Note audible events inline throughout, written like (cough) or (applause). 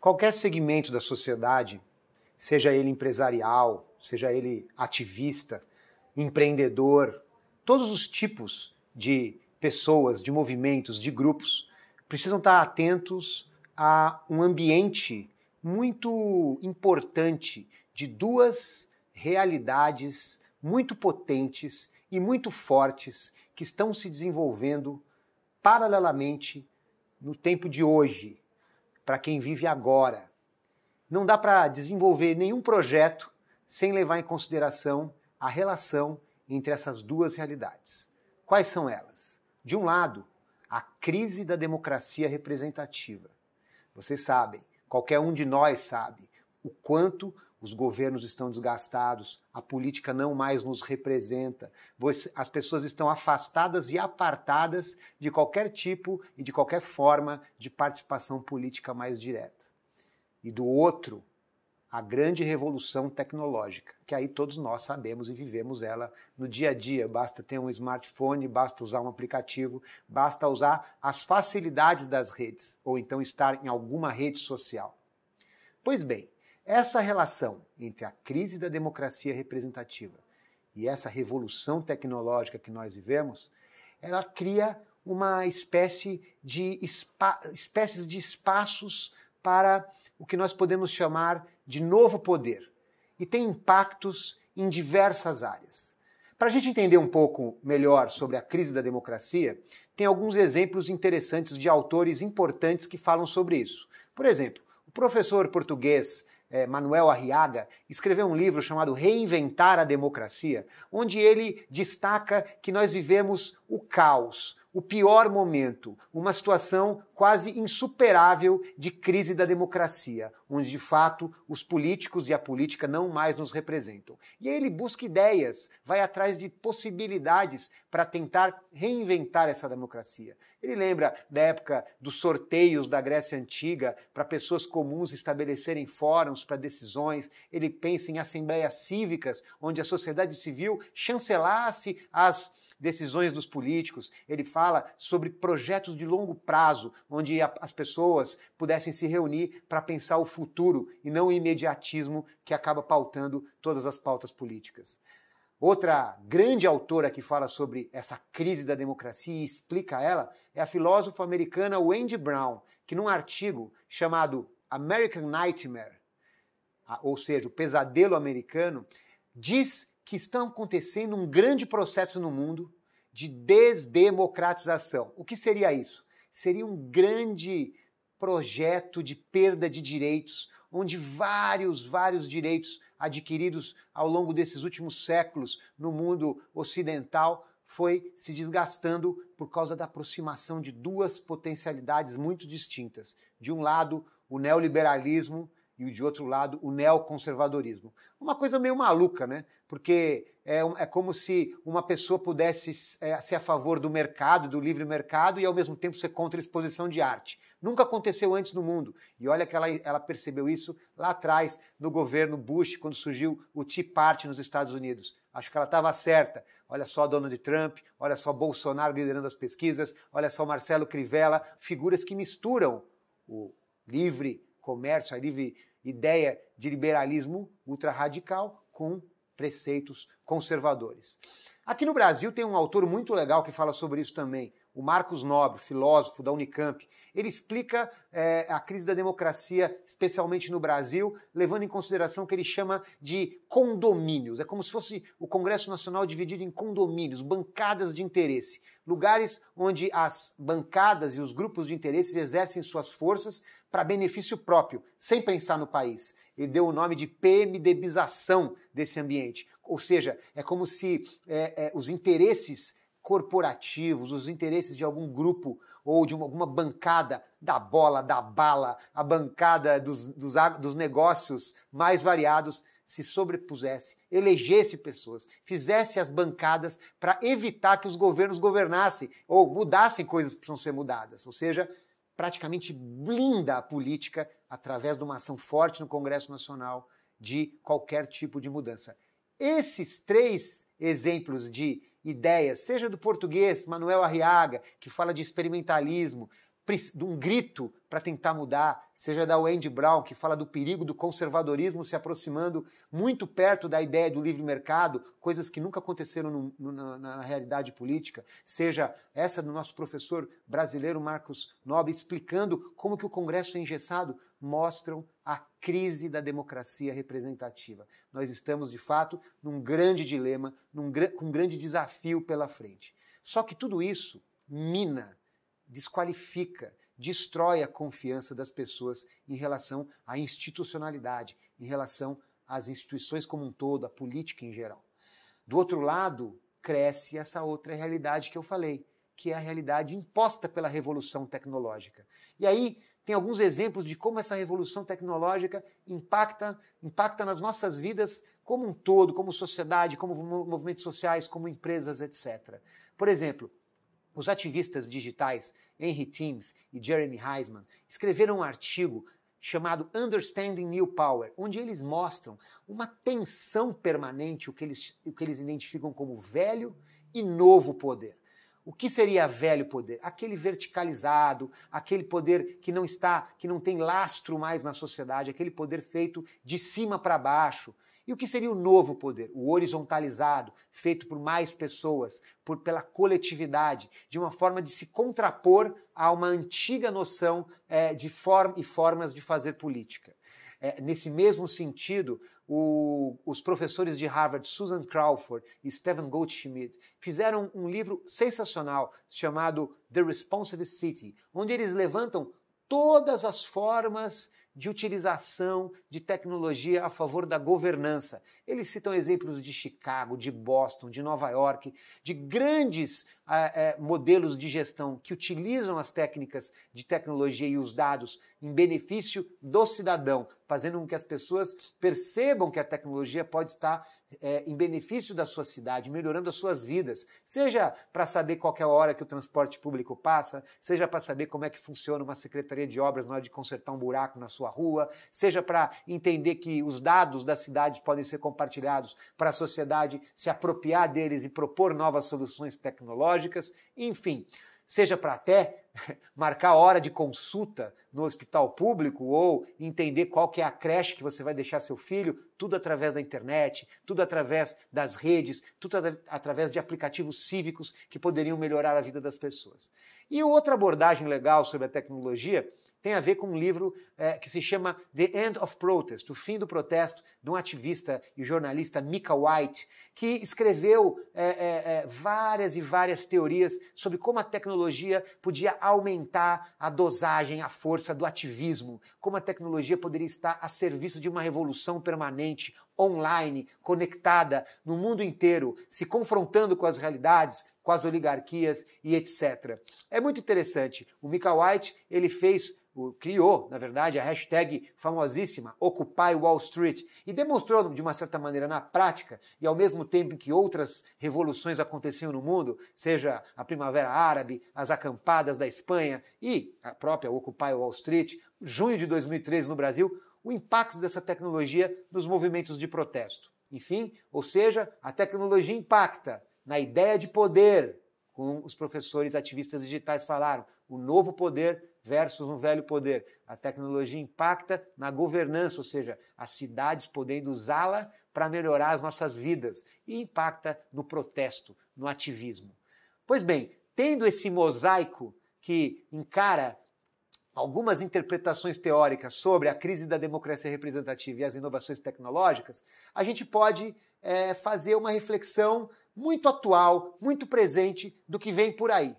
Qualquer segmento da sociedade, seja ele empresarial, seja ele ativista, empreendedor, todos os tipos de pessoas, de movimentos, de grupos, precisam estar atentos a um ambiente muito importante de duas realidades muito potentes e muito fortes que estão se desenvolvendo paralelamente no tempo de hoje, para quem vive agora. Não dá para desenvolver nenhum projeto sem levar em consideração a relação entre essas duas realidades. Quais são elas? De um lado, a crise da democracia representativa. Vocês sabem, qualquer um de nós sabe, o quanto os governos estão desgastados, a política não mais nos representa, as pessoas estão afastadas e apartadas de qualquer tipo e de qualquer forma de participação política mais direta. E do outro, a grande revolução tecnológica, que aí todos nós sabemos e vivemos ela no dia a dia. Basta ter um smartphone, basta usar um aplicativo, basta usar as facilidades das redes, ou então estar em alguma rede social. Pois bem, essa relação entre a crise da democracia representativa e essa revolução tecnológica que nós vivemos, ela cria uma espécie de espécies de espaços para o que nós podemos chamar de novo poder e tem impactos em diversas áreas. Para a gente entender um pouco melhor sobre a crise da democracia, tem alguns exemplos interessantes de autores importantes que falam sobre isso. Por exemplo, o professor português é, Manuel Arriaga, escreveu um livro chamado Reinventar a Democracia, onde ele destaca que nós vivemos o caos, o pior momento, uma situação quase insuperável de crise da democracia, onde de fato os políticos e a política não mais nos representam. E aí ele busca ideias, vai atrás de possibilidades para tentar reinventar essa democracia. Ele lembra da época dos sorteios da Grécia Antiga para pessoas comuns estabelecerem fóruns para decisões, ele pensa em assembleias cívicas onde a sociedade civil chancelasse as decisões dos políticos, ele fala sobre projetos de longo prazo, onde a, as pessoas pudessem se reunir para pensar o futuro e não o imediatismo que acaba pautando todas as pautas políticas. Outra grande autora que fala sobre essa crise da democracia e explica ela é a filósofa americana Wendy Brown, que num artigo chamado American Nightmare, ou seja, o pesadelo americano, diz que está acontecendo um grande processo no mundo de desdemocratização. O que seria isso? Seria um grande projeto de perda de direitos, onde vários, vários direitos adquiridos ao longo desses últimos séculos no mundo ocidental foi se desgastando por causa da aproximação de duas potencialidades muito distintas. De um lado, o neoliberalismo e de outro lado o neoconservadorismo. Uma coisa meio maluca, né? Porque é, é como se uma pessoa pudesse é, ser a favor do mercado, do livre mercado, e ao mesmo tempo ser contra a exposição de arte. Nunca aconteceu antes no mundo. E olha que ela, ela percebeu isso lá atrás, no governo Bush, quando surgiu o Tea Party nos Estados Unidos. Acho que ela estava certa. Olha só Donald Trump, olha só Bolsonaro liderando as pesquisas, olha só Marcelo Crivella, figuras que misturam o livre comércio, a livre ideia de liberalismo ultrarradical com preceitos conservadores. Aqui no Brasil tem um autor muito legal que fala sobre isso também, o Marcos Nobre, filósofo da Unicamp, ele explica é, a crise da democracia, especialmente no Brasil, levando em consideração o que ele chama de condomínios. É como se fosse o Congresso Nacional dividido em condomínios, bancadas de interesse, lugares onde as bancadas e os grupos de interesses exercem suas forças para benefício próprio, sem pensar no país. Ele deu o nome de PMDBização desse ambiente. Ou seja, é como se é, é, os interesses corporativos, os interesses de algum grupo ou de uma, alguma bancada da bola, da bala, a bancada dos, dos, dos negócios mais variados se sobrepusesse, elegesse pessoas, fizesse as bancadas para evitar que os governos governassem ou mudassem coisas que precisam ser mudadas. Ou seja, praticamente blinda a política através de uma ação forte no Congresso Nacional de qualquer tipo de mudança. Esses três exemplos de ideias, seja do português, Manuel Arriaga, que fala de experimentalismo, de um grito para tentar mudar, seja da Wendy Brown, que fala do perigo do conservadorismo se aproximando muito perto da ideia do livre mercado, coisas que nunca aconteceram no, no, na, na, realidade política, seja essa do nosso professor brasileiro Marcos Nobre, explicando como que o Congresso é engessado, mostram a crise da democracia representativa. Nós estamos, de fato, num grande dilema, num, com um grande desafio pela frente. Só que tudo isso mina desqualifica, destrói a confiança das pessoas em relação à institucionalidade, em relação às instituições como um todo, à política em geral. Do outro lado, cresce essa outra realidade que eu falei, que é a realidade imposta pela revolução tecnológica. E aí tem alguns exemplos de como essa revolução tecnológica impacta, impacta nas nossas vidas como um todo, como sociedade, como movimentos sociais, como empresas, etc. Por exemplo, os ativistas digitais Henry Timms e Jeremy Heisman escreveram um artigo chamado Understanding New Power, onde eles mostram uma tensão permanente, o que eles, o que eles identificam como velho e novo poder. O que seria velho poder? Aquele verticalizado, aquele poder que não está, que não tem lastro mais na sociedade, aquele poder feito de cima para baixo. E o que seria o novo poder? O horizontalizado, feito por mais pessoas, por, pela coletividade, de uma forma de se contrapor a uma antiga noção é, de forma e formas de fazer política. É, nesse mesmo sentido, o, os professores de Harvard, Susan Crawford e Stephen Goldschmidt, fizeram um livro sensacional chamado The Responsive City, onde eles levantam todas as formas de utilização de tecnologia a favor da governança. Eles citam exemplos de Chicago, de Boston, de Nova York, de grandes é, é, modelos de gestão que utilizam as técnicas de tecnologia e os dados em benefício do cidadão, fazendo com que as pessoas percebam que a tecnologia pode estar é, em benefício da sua cidade, melhorando as suas vidas, seja para saber qual é a hora que o transporte público passa, seja para saber como é que funciona uma secretaria de obras na hora de consertar um buraco na sua rua, seja para entender que os dados das cidades podem ser compartilhados para a sociedade se apropriar deles e propor novas soluções tecnológicas, enfim seja para até (laughs) marcar hora de consulta no hospital público ou entender qual que é a creche que você vai deixar seu filho, tudo através da internet, tudo através das redes, tudo através de aplicativos cívicos que poderiam melhorar a vida das pessoas. E outra abordagem legal sobre a tecnologia tem a ver com um livro é, que se chama The End of Protest, O Fim do Protesto, de um ativista e jornalista Mika White, que escreveu é, é, é, várias e várias teorias sobre como a tecnologia podia aumentar a dosagem, a força do ativismo, como a tecnologia poderia estar a serviço de uma revolução permanente online, conectada no mundo inteiro, se confrontando com as realidades, com as oligarquias e etc. É muito interessante. O Mika White, ele fez criou, na verdade, a hashtag famosíssima Occupy Wall Street e demonstrou, de uma certa maneira, na prática, e ao mesmo tempo em que outras revoluções aconteciam no mundo, seja a Primavera Árabe, as acampadas da Espanha e a própria Occupy Wall Street, junho de 2013 no Brasil, o impacto dessa tecnologia nos movimentos de protesto. Enfim, ou seja, a tecnologia impacta na ideia de poder, como os professores ativistas digitais falaram, o novo poder versus um velho poder. A tecnologia impacta na governança, ou seja, as cidades podendo usá-la para melhorar as nossas vidas, e impacta no protesto, no ativismo. Pois bem, tendo esse mosaico que encara algumas interpretações teóricas sobre a crise da democracia representativa e as inovações tecnológicas, a gente pode é, fazer uma reflexão muito atual, muito presente do que vem por aí.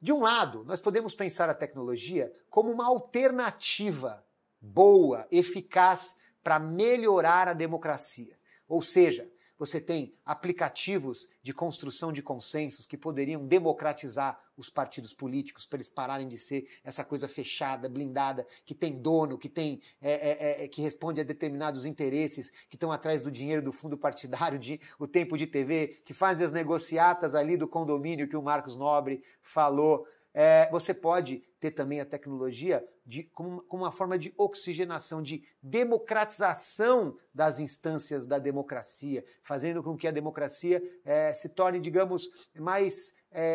De um lado, nós podemos pensar a tecnologia como uma alternativa boa, eficaz para melhorar a democracia. Ou seja, você tem aplicativos de construção de consensos que poderiam democratizar os partidos políticos para eles pararem de ser essa coisa fechada, blindada, que tem dono, que tem é, é, é, é, que responde a determinados interesses, que estão atrás do dinheiro do fundo partidário, de, o tempo de TV, que fazem as negociatas ali do condomínio que o Marcos Nobre falou é, você pode ter também a tecnologia de, como, como uma forma de oxigenação, de democratização das instâncias da democracia, fazendo com que a democracia é, se torne, digamos, mais é,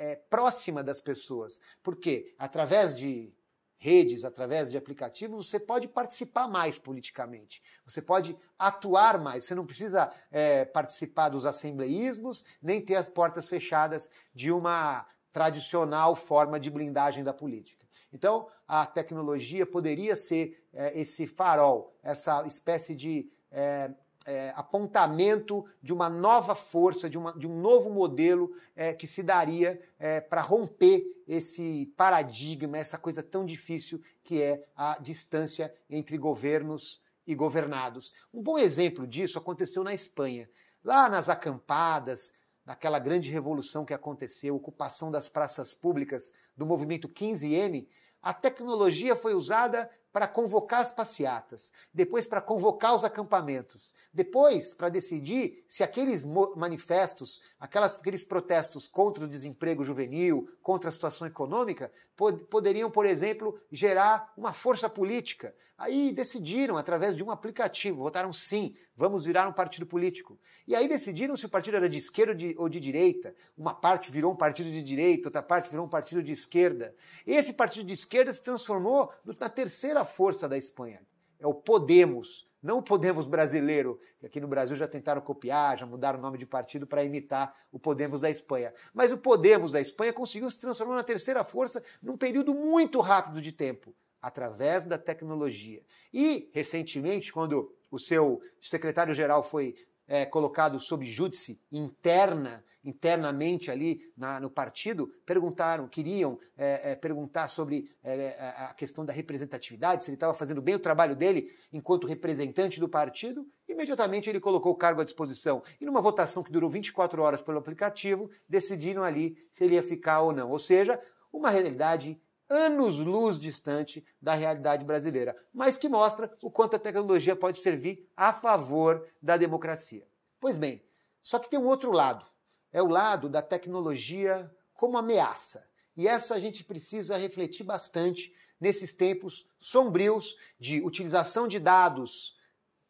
é, é, é próxima das pessoas. Porque através de redes, através de aplicativos, você pode participar mais politicamente, você pode atuar mais, você não precisa é, participar dos assembleísmos, nem ter as portas fechadas de uma tradicional forma de blindagem da política. Então, a tecnologia poderia ser é, esse farol, essa espécie de é, é, apontamento de uma nova força, de, uma, de um novo modelo é, que se daria é, para romper esse paradigma, essa coisa tão difícil que é a distância entre governos e governados. Um bom exemplo disso aconteceu na Espanha. Lá nas acampadas, naquela grande revolução que aconteceu, ocupação das praças públicas do movimento 15M, a tecnologia foi usada para convocar as passeatas, depois para convocar os acampamentos, depois para decidir se aqueles manifestos, aquelas, aqueles protestos contra o desemprego juvenil, contra a situação econômica, pod poderiam, por exemplo, gerar uma força política. Aí decidiram, através de um aplicativo, votaram sim, vamos virar um partido político. E aí decidiram se o partido era de esquerda ou de, ou de direita. Uma parte virou um partido de direita, outra parte virou um partido de esquerda. Esse partido de esquerda se transformou na terceira força da Espanha. É o Podemos, não o Podemos brasileiro, que aqui no Brasil já tentaram copiar, já mudaram o nome de partido para imitar o Podemos da Espanha. Mas o Podemos da Espanha conseguiu se transformar na terceira força num período muito rápido de tempo, através da tecnologia. E, recentemente, quando o seu secretário-geral foi é, colocado sob júdice interna, internamente ali na, no partido, perguntaram, queriam é, é, perguntar sobre é, é, a questão da representatividade, se ele estava fazendo bem o trabalho dele enquanto representante do partido. Imediatamente ele colocou o cargo à disposição. E numa votação que durou 24 horas pelo aplicativo, decidiram ali se ele ia ficar ou não. Ou seja, uma realidade anos-luz distante da realidade brasileira, mas que mostra o quanto a tecnologia pode servir a favor da democracia. Pois bem, só que tem um outro lado. É o lado da tecnologia como ameaça. E essa a gente precisa refletir bastante nesses tempos sombrios de utilização de dados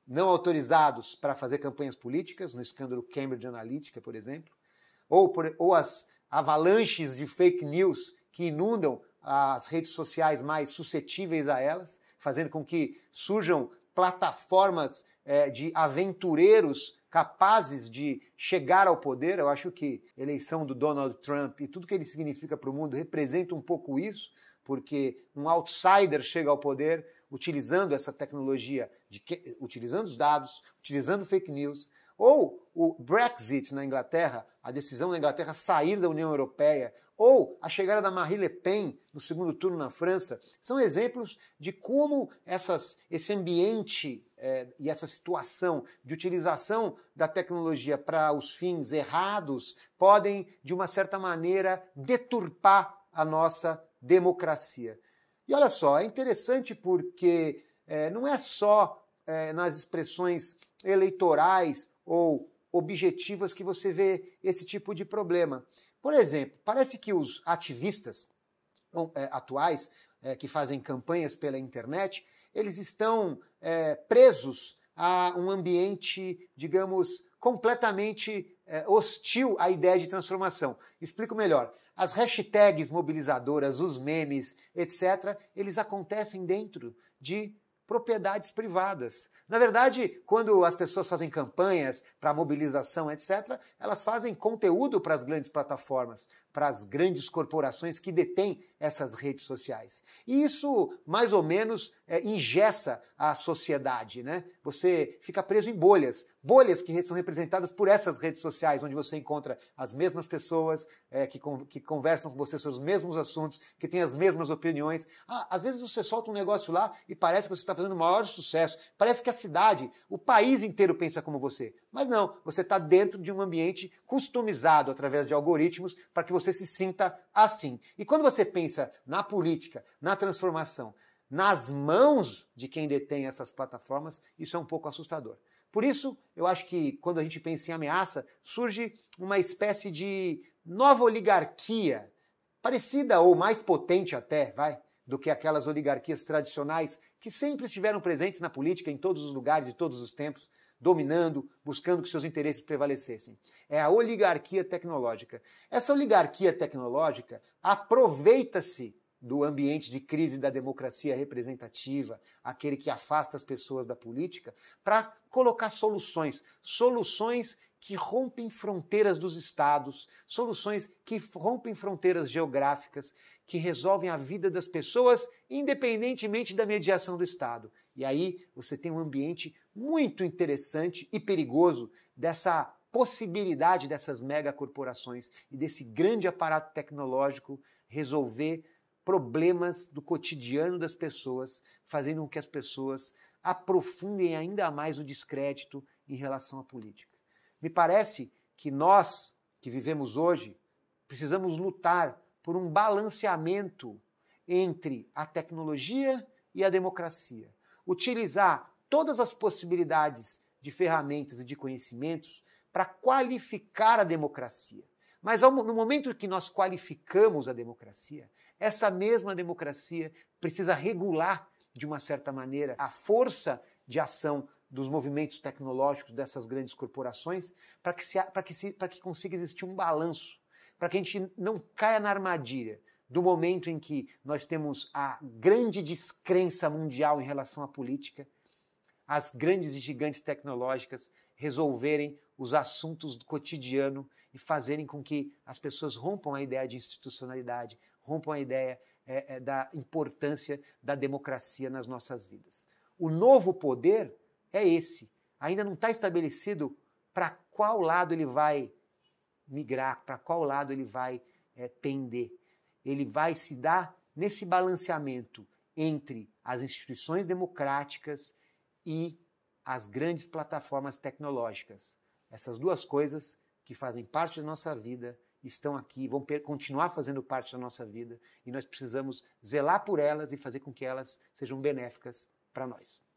não autorizados para fazer campanhas políticas, no escândalo Cambridge Analytica, por exemplo, ou, por, ou as avalanches de fake news que inundam as redes sociais mais suscetíveis a elas, fazendo com que surjam plataformas é, de aventureiros capazes de chegar ao poder. Eu acho que a eleição do Donald Trump e tudo que ele significa para o mundo representa um pouco isso, porque um outsider chega ao poder utilizando essa tecnologia, de que, utilizando os dados, utilizando fake news, ou o Brexit na Inglaterra, a decisão da Inglaterra sair da União Europeia, ou a chegada da Marie Le Pen no segundo turno na França, são exemplos de como essas, esse ambiente eh, e essa situação de utilização da tecnologia para os fins errados podem, de uma certa maneira, deturpar a nossa democracia. E olha só, é interessante porque eh, não é só eh, nas expressões eleitorais ou objetivas que você vê esse tipo de problema. Por exemplo, parece que os ativistas é, atuais é, que fazem campanhas pela internet, eles estão é, presos a um ambiente, digamos, completamente hostil à ideia de transformação. Explico melhor. As hashtags mobilizadoras, os memes, etc., eles acontecem dentro de propriedades privadas. Na verdade, quando as pessoas fazem campanhas para mobilização, etc., elas fazem conteúdo para as grandes plataformas, para as grandes corporações que detêm essas redes sociais. E isso, mais ou menos, é, ingessa a sociedade. Né? Você fica preso em bolhas bolhas que são representadas por essas redes sociais, onde você encontra as mesmas pessoas é, que, con que conversam com você sobre os mesmos assuntos, que têm as mesmas opiniões. Ah, às vezes você solta um negócio lá e parece que você está fazendo o maior sucesso, parece que a cidade, o país inteiro pensa como você. Mas não, você está dentro de um ambiente customizado através de algoritmos para que você se sinta assim. E quando você pensa na política, na transformação, nas mãos de quem detém essas plataformas, isso é um pouco assustador. Por isso, eu acho que quando a gente pensa em ameaça, surge uma espécie de nova oligarquia, parecida ou mais potente até, vai, do que aquelas oligarquias tradicionais que sempre estiveram presentes na política em todos os lugares e todos os tempos, dominando, buscando que seus interesses prevalecessem. É a oligarquia tecnológica. Essa oligarquia tecnológica aproveita-se do ambiente de crise da democracia representativa, aquele que afasta as pessoas da política, para colocar soluções, soluções que rompem fronteiras dos estados, soluções que rompem fronteiras geográficas, que resolvem a vida das pessoas independentemente da mediação do estado. E aí você tem um ambiente muito interessante e perigoso dessa possibilidade dessas megacorporações e desse grande aparato tecnológico resolver problemas do cotidiano das pessoas, fazendo com que as pessoas aprofundem ainda mais o descrédito em relação à política. Me parece que nós, que vivemos hoje, precisamos lutar por um balanceamento entre a tecnologia e a democracia. Utilizar todas as possibilidades de ferramentas e de conhecimentos para qualificar a democracia. Mas no momento que nós qualificamos a democracia, essa mesma democracia precisa regular, de uma certa maneira, a força de ação dos movimentos tecnológicos dessas grandes corporações para que, que, que consiga existir um balanço, para que a gente não caia na armadilha do momento em que nós temos a grande descrença mundial em relação à política, as grandes e gigantes tecnológicas resolverem os assuntos do cotidiano e fazerem com que as pessoas rompam a ideia de institucionalidade, rompam a ideia é, é, da importância da democracia nas nossas vidas. O novo poder é esse. Ainda não está estabelecido para qual lado ele vai migrar, para qual lado ele vai é, pender. Ele vai se dar nesse balanceamento entre as instituições democráticas e as grandes plataformas tecnológicas. Essas duas coisas que fazem parte da nossa vida estão aqui, vão continuar fazendo parte da nossa vida e nós precisamos zelar por elas e fazer com que elas sejam benéficas para nós.